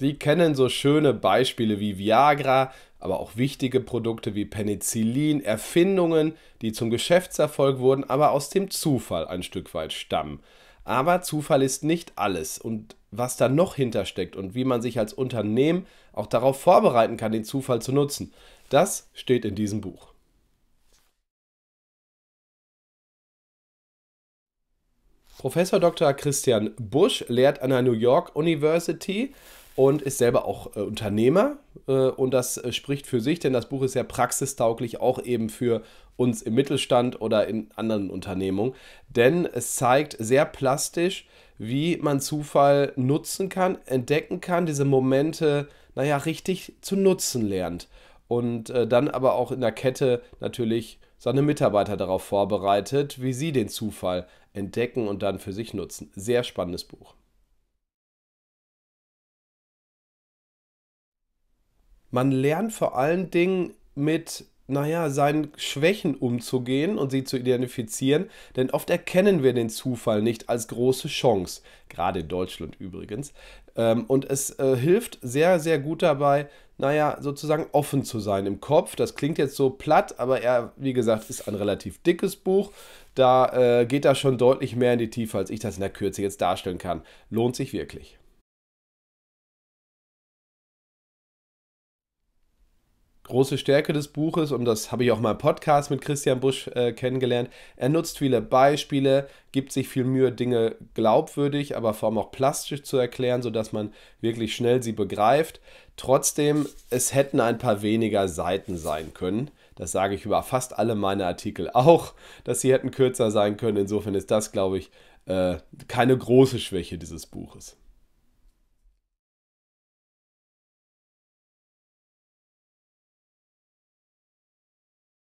Sie kennen so schöne Beispiele wie Viagra, aber auch wichtige Produkte wie Penicillin, Erfindungen, die zum Geschäftserfolg wurden, aber aus dem Zufall ein Stück weit stammen. Aber Zufall ist nicht alles und was da noch hintersteckt und wie man sich als Unternehmen auch darauf vorbereiten kann, den Zufall zu nutzen, das steht in diesem Buch. Professor Dr. Christian Busch lehrt an der New York University und ist selber auch äh, Unternehmer. Äh, und das äh, spricht für sich, denn das Buch ist ja praxistauglich auch eben für uns im Mittelstand oder in anderen Unternehmungen. Denn es zeigt sehr plastisch, wie man Zufall nutzen kann, entdecken kann, diese Momente, naja, richtig zu nutzen lernt. Und äh, dann aber auch in der Kette natürlich seine Mitarbeiter darauf vorbereitet, wie sie den Zufall entdecken und dann für sich nutzen. Sehr spannendes Buch. Man lernt vor allen Dingen mit naja, seinen Schwächen umzugehen und sie zu identifizieren, denn oft erkennen wir den Zufall nicht als große Chance, gerade in Deutschland übrigens. Ähm, und es äh, hilft sehr, sehr gut dabei, naja, sozusagen offen zu sein im Kopf. Das klingt jetzt so platt, aber er, wie gesagt, ist ein relativ dickes Buch. Da äh, geht er schon deutlich mehr in die Tiefe, als ich das in der Kürze jetzt darstellen kann. Lohnt sich wirklich. große Stärke des Buches, und das habe ich auch mal im Podcast mit Christian Busch äh, kennengelernt, er nutzt viele Beispiele, gibt sich viel Mühe, Dinge glaubwürdig, aber vor allem auch plastisch zu erklären, sodass man wirklich schnell sie begreift. Trotzdem, es hätten ein paar weniger Seiten sein können. Das sage ich über fast alle meine Artikel auch, dass sie hätten kürzer sein können. Insofern ist das, glaube ich, äh, keine große Schwäche dieses Buches.